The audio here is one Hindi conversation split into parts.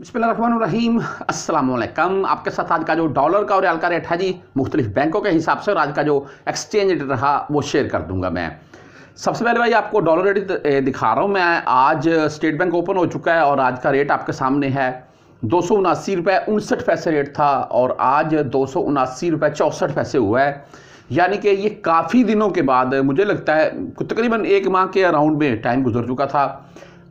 बिस्मिल्लाम अस्सलाम आपके साथ आज का जो डॉलर का और रियाल का रेट है जी मुख्तलिफ बैंकों के हिसाब से और आज का जो एक्सचेंज रेट रहा वो शेयर कर दूंगा मैं सबसे पहले भाई आपको डॉलर रेट दिखा रहा हूँ मैं आज स्टेट बैंक ओपन हो चुका है और आज का रेट आपके सामने है दो सौ उनासी रुपये उनसठ पैसे रेट था और आज दो सौ उनासी रुपये चौंसठ पैसे हुआ है यानी कि ये काफ़ी दिनों के बाद मुझे लगता है तकरीबन एक माह के अराउंड में टाइम गुजर चुका था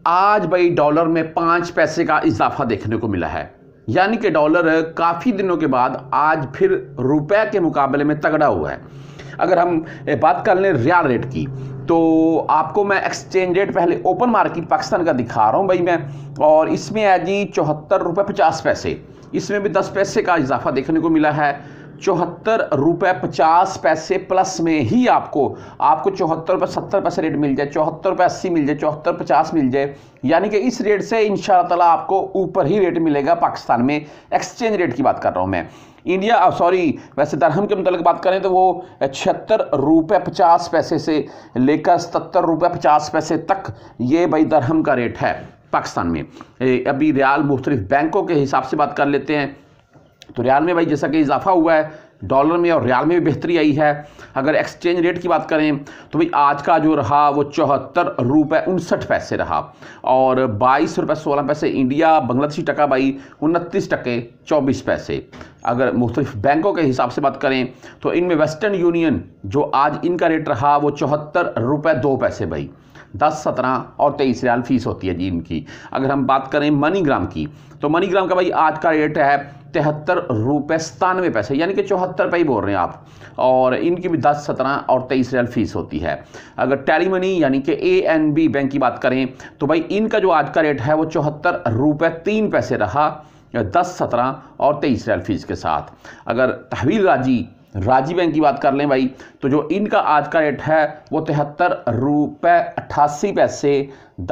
आज भाई डॉलर में पाँच पैसे का इजाफा देखने को मिला है यानी कि डॉलर काफ़ी दिनों के बाद आज फिर रुपए के मुकाबले में तगड़ा हुआ है अगर हम बात कर लें रियाल रेट की तो आपको मैं एक्सचेंज रेट पहले ओपन मार्केट पाकिस्तान का दिखा रहा हूँ भाई मैं और इसमें है जी चौहत्तर रुपये पचास पैसे इसमें भी दस पैसे का इजाफा देखने को मिला है चौहत्तर रुपये पचास पैसे प्लस में ही आपको आपको चौहत्तर रुपये सत्तर पैसे रेट मिल जाए चौहत्तर रुपये अस्सी मिल जाए चौहत्तर पचास मिल जाए यानी कि इस रेट से इन ताला आपको ऊपर ही रेट मिलेगा पाकिस्तान में एक्सचेंज रेट की बात कर रहा हूँ मैं इंडिया सॉरी uh, वैसे दरहम के मतलब बात करें तो वो uh, छिहत्तर रुपये पचास पैसे से लेकर सतर रुपये पचास पैसे तक ये भाई दरहम का रेट है पाकिस्तान में अभी रियाल मुख्तलिफ बैंकों के हिसाब से बात कर लेते हैं तो रियाल में भाई जैसा कि इजाफा हुआ है डॉलर में और रियाल में भी बेहतरी आई है अगर एक्सचेंज रेट की बात करें तो भाई आज का जो रहा वो चौहत्तर रुपये उनसठ पैसे रहा और बाईस रुपये सोलह पैसे इंडिया बांग्लादेशी टका भाई उनतीस टके चौबीस पैसे अगर मुख्तलिफ बैंकों के हिसाब से बात करें तो इनमें वेस्टर्न यूनियन जो आज इनका रेट रहा वो चौहत्तर रुपये दो पैसे भाई दस सत्रह और तेईस रियाल फीस होती है जी इनकी अगर हम बात करें मनीग्राम की तो मनीग्राम का भाई आज का रेट है तिहत्तर रुपये सतानवे पैसे यानी कि चौहत्तर पे ही बोल रहे हैं आप और इनकी भी दस सत्रह और तेईस रियल फीस होती है अगर टेली मनी यानी कि ए एन बी बैंक की बात करें तो भाई इनका जो आज का रेट है वो चौहत्तर रुपये तीन पैसे रहा दस सत्रह और तेईस रियल फीस के साथ अगर तहवील राजी राजी बैंक की बात कर लें भाई तो जो इनका आज का रेट है वो तिहत्तर रुपये अट्ठासी पैसे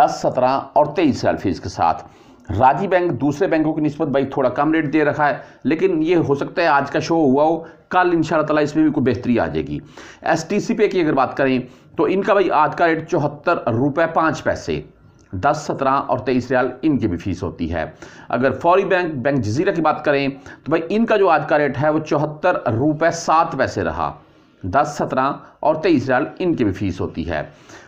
दस सत्रह और तेईस रियल फीस के साथ राजी बैंक दूसरे बैंकों की नस्बत भाई थोड़ा कम रेट दे रखा है लेकिन ये हो सकता है आज का शो हुआ हो कल इन ताला इसमें भी कोई बेहतरी आ जाएगी एस टी सी पे की अगर बात करें तो इनका भाई आज का रेट चौहत्तर रुपये पाँच पैसे दस सत्रह और तेईस रियाल इनकी भी फीस होती है अगर फौरी बैंक बैंक जजीरा की बात करें तो भाई इनका जो आज का रेट है वो चौहत्तर रुपये सात पैसे रहा दस सत्रह और तेईस डाल इनकी भी फीस होती है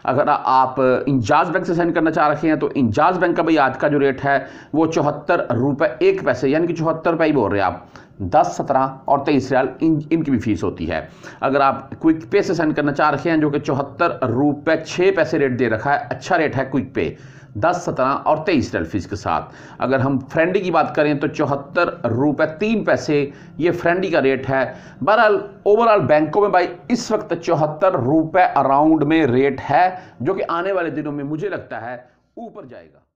अगर आप इंजाज बैंक से सेंड करना चाह रहे हैं तो इंजाज बैंक का भाई आज का जो रेट है वो चौहत्तर रुपये एक पैसे यानी कि चौहत्तर रुपये ही बोल रहे हैं आप दस सत्रह और तेईस रियाल इन इनकी भी फीस होती है अगर आप क्विक पे से सेंड करना चाह रहे हैं जो कि चौहत्तर रुपये छः पैसे रेट दे रखा है अच्छा रेट है क्विक पे दस सत्रह और तेईस डेल्फीज के साथ अगर हम फ्रेंडी की बात करें तो चौहत्तर रुपये तीन पैसे ये फ्रेंडी का रेट है बहरहाल ओवरऑल बैंकों में भाई इस वक्त चौहत्तर रुपये अराउंड में रेट है जो कि आने वाले दिनों में मुझे लगता है ऊपर जाएगा